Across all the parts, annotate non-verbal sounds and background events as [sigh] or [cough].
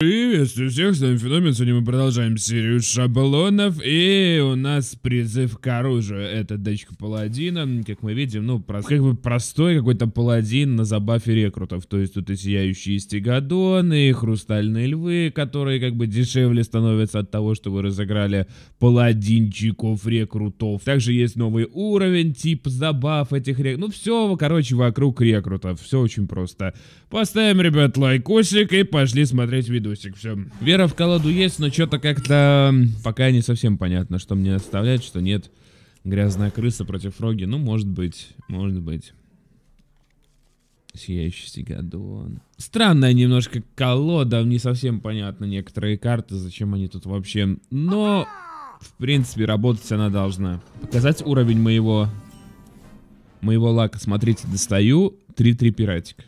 Приветствую всех, с вами Феномен, сегодня мы продолжаем серию шаблонов, и у нас призыв к оружию, это дочка паладина, как мы видим, ну, прост, как бы простой какой-то паладин на забафе рекрутов, то есть тут и сияющие стегадоны, и хрустальные львы, которые как бы дешевле становятся от того, что вы разыграли паладинчиков рекрутов, также есть новый уровень, тип забав этих рекрутов, ну, все, короче, вокруг рекрутов, все очень просто. Поставим, ребят, лайкосик и пошли смотреть видео видосик, все. Вера в колоду есть, но что-то как-то пока не совсем понятно, что мне оставлять, что нет. Грязная крыса против фроги, ну, может быть, может быть. Сияющий Сигадон. Странная немножко колода, не совсем понятно некоторые карты, зачем они тут вообще. Но, в принципе, работать она должна. Показать уровень моего... Моего лака. Смотрите, достаю 3-3 пиратик.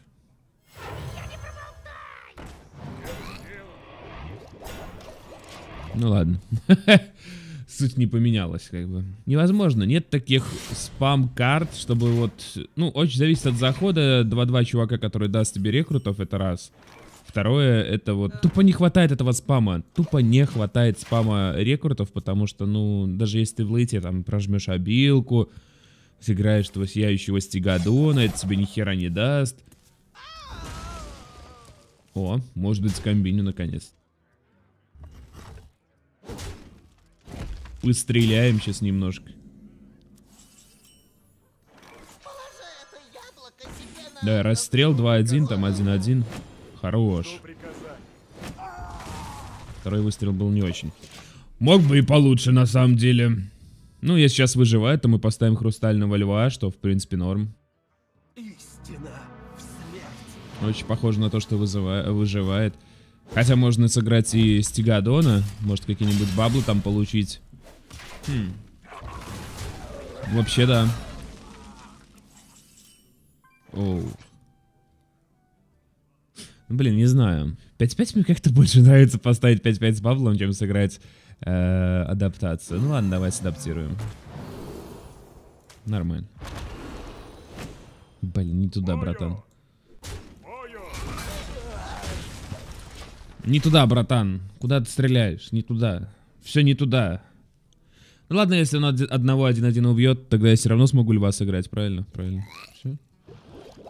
Ну ладно. [laughs] Суть не поменялась, как бы. Невозможно, нет таких спам-карт, чтобы вот... Ну, очень зависит от захода. 2-2 чувака, который даст тебе рекрутов, это раз. Второе, это вот... Тупо не хватает этого спама. Тупо не хватает спама рекрутов, потому что, ну, даже если ты в лейте, там, прожмешь обилку, сыграешь этого сияющего стигадона, это тебе ни хера не даст. О, может быть, скомбиню наконец-то. Выстреляем сейчас немножко. Да, расстрел 2-1, там 1-1. Хорош. Второй выстрел был не очень. Мог бы и получше, на самом деле. Ну, если сейчас выживает, то мы поставим хрустального льва, что, в принципе, норм. Очень похоже на то, что выживает. Хотя можно сыграть и Стигадона. Может, какие-нибудь баблы там получить. Хм. Вообще да. Оу. Ну, блин, не знаю. 5-5 мне как-то больше [laughs] нравится поставить 5-5 с баблом, чем сыграть э, адаптацию. Ну ладно, давай садаптируем. Нормально. Блин, не туда, братан. Не туда, братан. Куда ты стреляешь? Не туда. Все не туда. Ну ладно, если он одного один-один убьет, тогда я все равно смогу льва сыграть, правильно? Правильно. Все.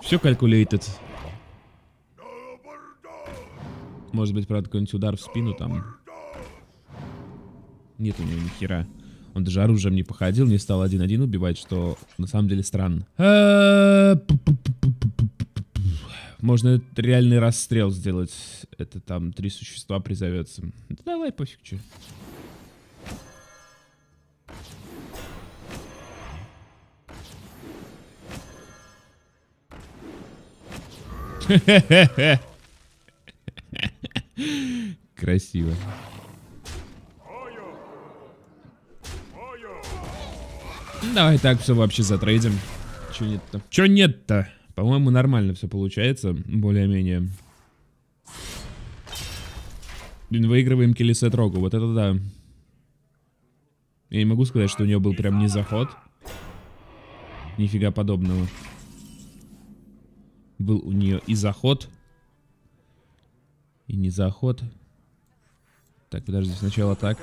Все калькулейтед. Может быть, правда, какой-нибудь удар в спину там. Нет у него ни хера. Он даже оружием не походил, не стал один-один убивать, что на самом деле странно. Э, Можно реальный расстрел сделать. Это там три существа призовется. давай, пофиг, что. Красиво. Ну, давай так все вообще затрейдим. Че нет-то? Че нет-то? По-моему, нормально все получается, более-менее. Блин, Выигрываем Келисет трогу. вот это да. Я не могу сказать, что у нее был прям не заход. Нифига подобного был у нее и заход, и не заход. Так, подожди, сначала так.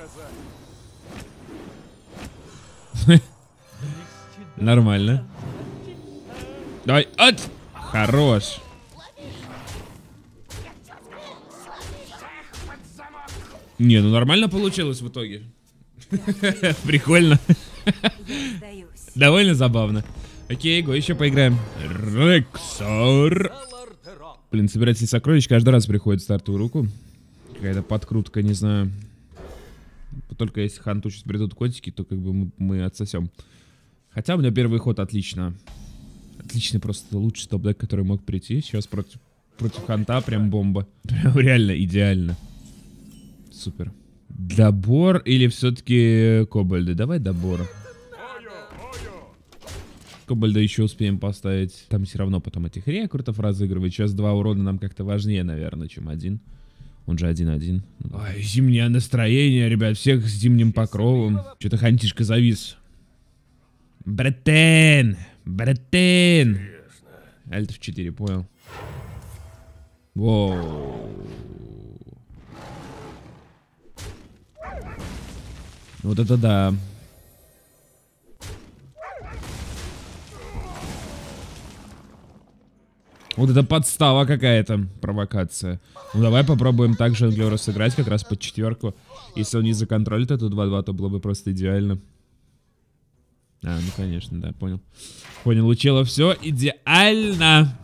[laughs] Нормально. Давай, от! Хорош. Не, ну нормально получилось в итоге. [laughs] Прикольно. Довольно забавно. Окей, го, еще поиграем. Рексор. Блин, собиратель сокровищ каждый раз приходит в стартовую руку. Какая-то подкрутка, не знаю. Только если ханту сейчас придут котики, то как бы мы, мы отсосем. Хотя у меня первый ход отлично. Отлично, просто лучший топ-дек, который мог прийти. Сейчас против, против ханта прям бомба. [laughs] Прям реально идеально. Супер. Добор или все-таки кобальды? Давай добор. Кобальда еще успеем поставить. Там все равно потом этих рекрутов разыгрывать. Сейчас два урона нам как-то важнее, наверное, чем один. Он же один один. Ой, зимнее настроение, ребят, всех с зимним покровом. Что-то хантишка завис. Бретен, Бретен. Альт в 4, понял. Воу. Вот это да. Вот это подстава какая-то, провокация. Ну давай попробуем также Англера сыграть как раз под четверку. Если он не законтролит эту 2-2, то было бы просто идеально. А, ну конечно, да, понял. Понял, учила все идеально.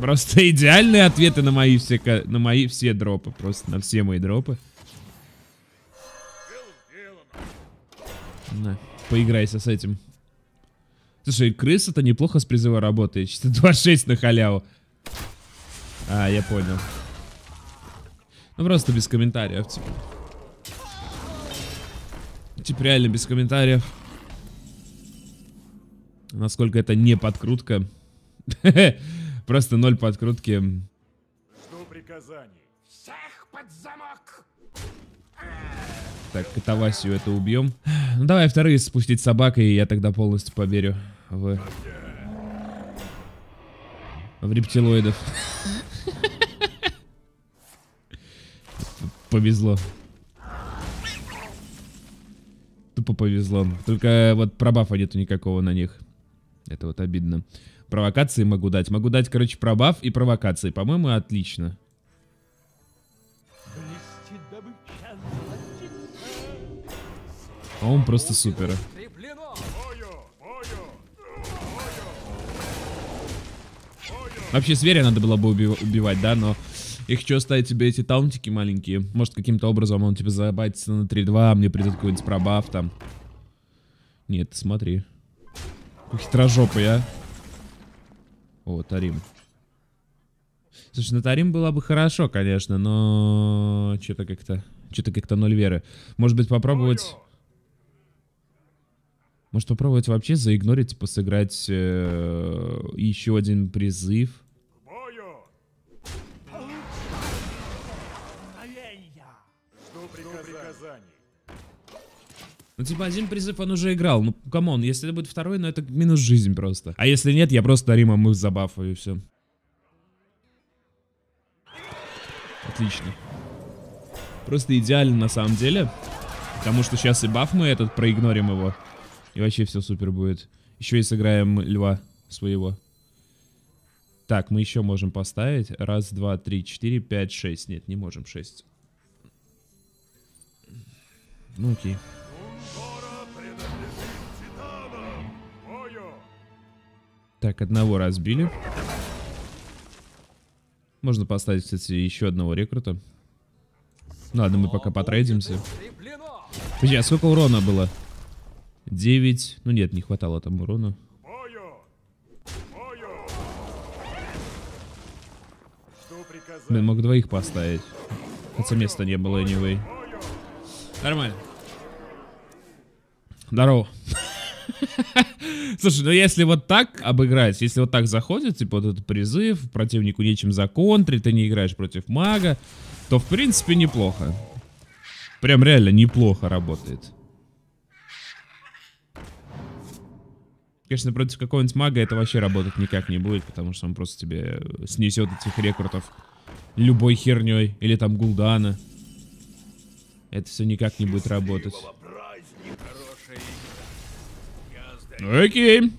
Просто идеальные ответы на мои все, на мои все дропы, просто на все мои дропы. На, поиграйся с этим. Слушай, крыса-то неплохо с призыва работает. 2-6 [laughs] на халяву. А, я понял. Ну, просто без комментариев, типа. Типа, реально без комментариев. Насколько это не подкрутка. [laughs] Просто ноль подкрутки. Жду приказаний. Всех под замок! Так, Катавасию это убьем. Ну давай вторые спустить собакой, и я тогда полностью поверю в... В рептилоидов. [laughs] Повезло. Тупо повезло. Только вот пробафа нету никакого на них. Это вот обидно. Провокации могу дать. Могу дать, короче, пробав и провокации. По-моему, отлично. А он просто супер. Вообще зверя надо было бы убивать, да, но... Я хочу оставить тебе эти таунтики маленькие. Может, каким-то образом он тебе типа, забайтится на 3-2, а мне придет какой-нибудь пробаф там. Нет, смотри. Хитрожопый, а. О, Тарим. Слушай, на ну, Тарим было бы хорошо, конечно, но... Что-то как-то... Что-то как-то ноль веры. Может быть, попробовать... Может попробовать вообще заигнорить, типа сыграть э, еще один призыв. Ну, типа, один призыв он уже играл. Ну, камон, если это будет второй, ну это минус жизнь просто. А если нет, я просто Римом их забафаю и все. Отлично. Просто идеально на самом деле. Потому что сейчас и баф мы этот, проигнорим его. И вообще все супер будет. Еще и сыграем льва своего. Так, мы еще можем поставить. Раз, два, три, четыре, пять, шесть. Нет, не можем шесть. Ну окей. Так, одного разбили. Можно поставить, кстати, еще одного рекрута. Ладно, мы пока потрейдимся. Подожди, а сколько урона было? 9. Ну нет, не хватало там урона. Блин, мог двоих поставить. Хотя места не было, anyway. Нормально. Здорово. Слушай, ну если вот так обыграть, если вот так заходит, типа вот этот призыв, противнику нечем законтрить, ты не играешь против мага, то в принципе неплохо. Прям реально неплохо работает. Конечно, против какого-нибудь мага это вообще работать никак не будет, потому что он просто тебе э, снесет этих рекордов любой херней. Или там гулдана. Это все никак не будет работать. Окей.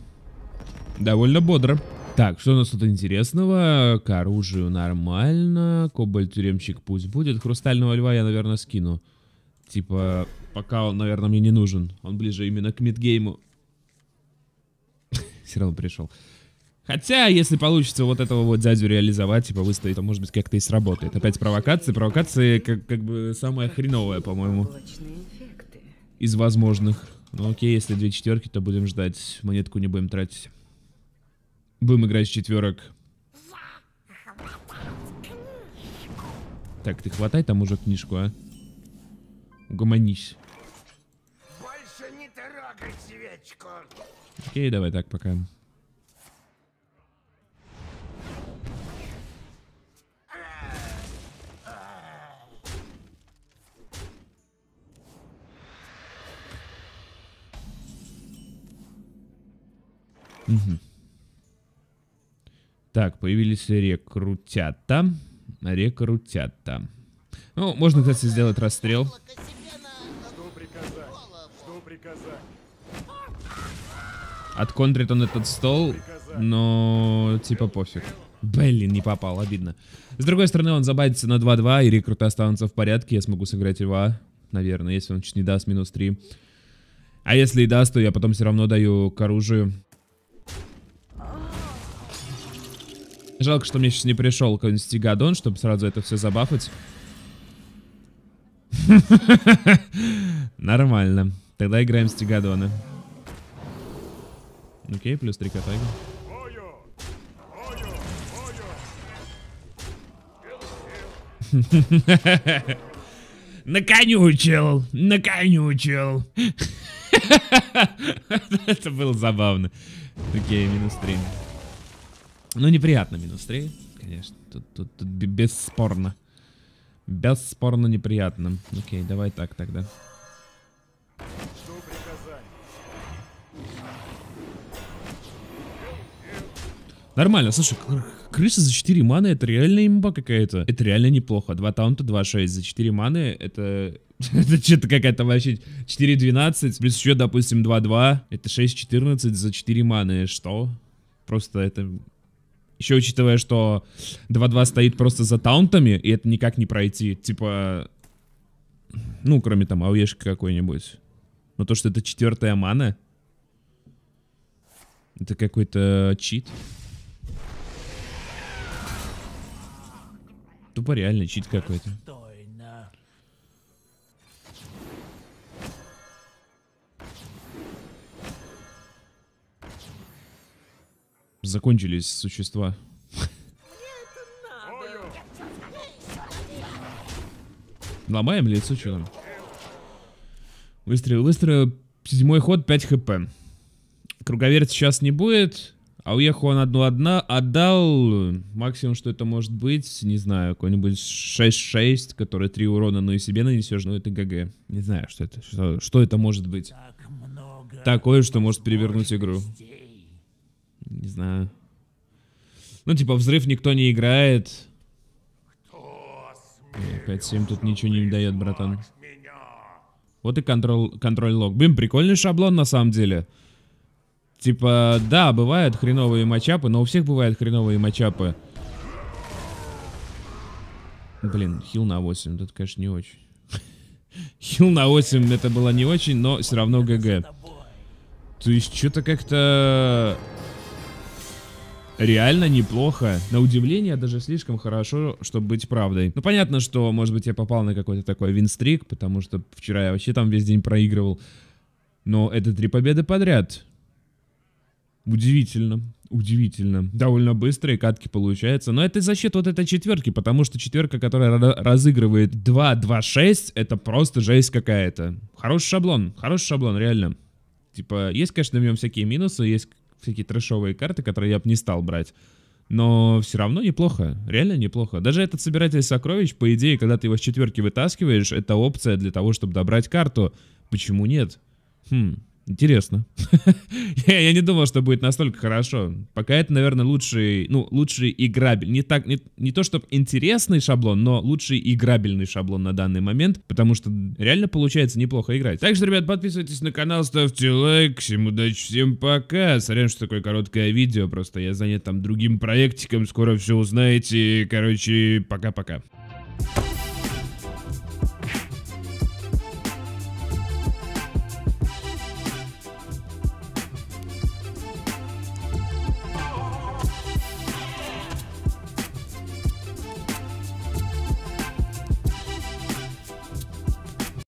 Довольно бодро. Так, что у нас тут интересного? К оружию нормально. Кобальт-тюремщик пусть будет. Хрустального льва я, наверное, скину. Типа, пока он, наверное, мне не нужен. Он ближе именно к мидгейму все равно пришел. Хотя, если получится вот этого вот дядю реализовать, типа выставить, то, может быть, как-то и сработает. Опять провокации. Провокации как, как бы самая хреновая, по-моему. Из возможных. Ну окей, если две четверки, то будем ждать. Монетку не будем тратить. Будем играть с четверок. Так, ты хватай там уже книжку, а. Угомонись. Больше не трогай свечку. Окей, давай так пока. Угу. Так, появились рекрутята. Рекрутята. Ну, можно, кстати, сделать расстрел. Отконтрит он этот стол, но типа пофиг. Блин, не попал, обидно. С другой стороны, он забадится на 2-2, и рекруты останутся в порядке. Я смогу сыграть льва, наверное, если он чуть не даст минус 3. А если и даст, то я потом все равно даю к оружию. Жалко, что мне сейчас не пришел какой-нибудь стигадон, чтобы сразу это все забафать. [laughs] Нормально. Тогда играем стигадона. Окей, плюс 3 катаги. [laughs] Наконючил, наконючил. [laughs] Это было забавно. Окей, минус 3. Ну, неприятно минус 3, конечно. Тут, тут, тут бесспорно. Бесспорно неприятно. Окей, давай так тогда. Нормально, слушай, крыса за 4 маны это реально имба какая-то. Это реально неплохо. Два таунта, 2-6. За 4 маны это... [laughs] это что-то какая-то вообще 4-12, плюс еще, допустим, 2-2. Это 6-14 за 4 маны. Что? Просто это... Еще учитывая, что 2-2 стоит просто за таунтами, и это никак не пройти. Типа... Ну, кроме там ауешки какой-нибудь. Но то, что это четвертая мана... Это какой-то чит. Тупо реально чит какой-то. Закончились существа. Ломаем лицо, что там? Выстрел, выстрел. Седьмой ход, 5 хп. Круговерть сейчас не будет. А уехал он одну одна, отдал максимум, что это может быть, не знаю, какой-нибудь 6-6, который 3 урона, но ну, и себе нанесешь, но ну, это ГГ. Не знаю, что это, что, что это может быть. Так много Такое, что может перевернуть игру. Не знаю. Ну, типа, взрыв никто не играет. 5-7 тут ничего не дает, братан. Вот и контроль, контроль лог. Блин, прикольный шаблон на самом деле. Типа, да, бывают хреновые матчапы, но у всех бывают хреновые матчапы. Блин, хил на 8, это, конечно, не очень. [laughs] Хил на 8 это было не очень, но все равно ГГ. То есть, что-то как-то... Реально неплохо. На удивление, даже слишком хорошо, чтобы быть правдой. Ну, понятно, что, может быть, я попал на какой-то такой винстрик, потому что вчера я вообще там весь день проигрывал. Но это три победы подряд. Удивительно, удивительно. Довольно быстрые катки получаются. Но это за счет вот этой четверки, потому что четверка, которая разыгрывает 2-2-6, это просто жесть какая-то. Хороший шаблон, хороший шаблон, реально. Типа, есть, конечно, в нем всякие минусы, есть всякие трешовые карты, которые я бы не стал брать. Но все равно неплохо, реально неплохо. Даже этот собиратель сокровищ, по идее, когда ты его с четверки вытаскиваешь, это опция для того, чтобы добрать карту. Почему нет? Хм, Интересно. [laughs] я, я не думал, что будет настолько хорошо. Пока это, наверное, лучший, ну, лучший играбель. Не так, не, не то, чтобы интересный шаблон, но лучший играбельный шаблон на данный момент, потому что реально получается неплохо играть. Также, ребят, подписывайтесь на канал, ставьте лайк, всем удачи, всем пока. Сорян, что такое короткое видео, просто я занят там другим проектиком, скоро все узнаете. Короче, пока-пока.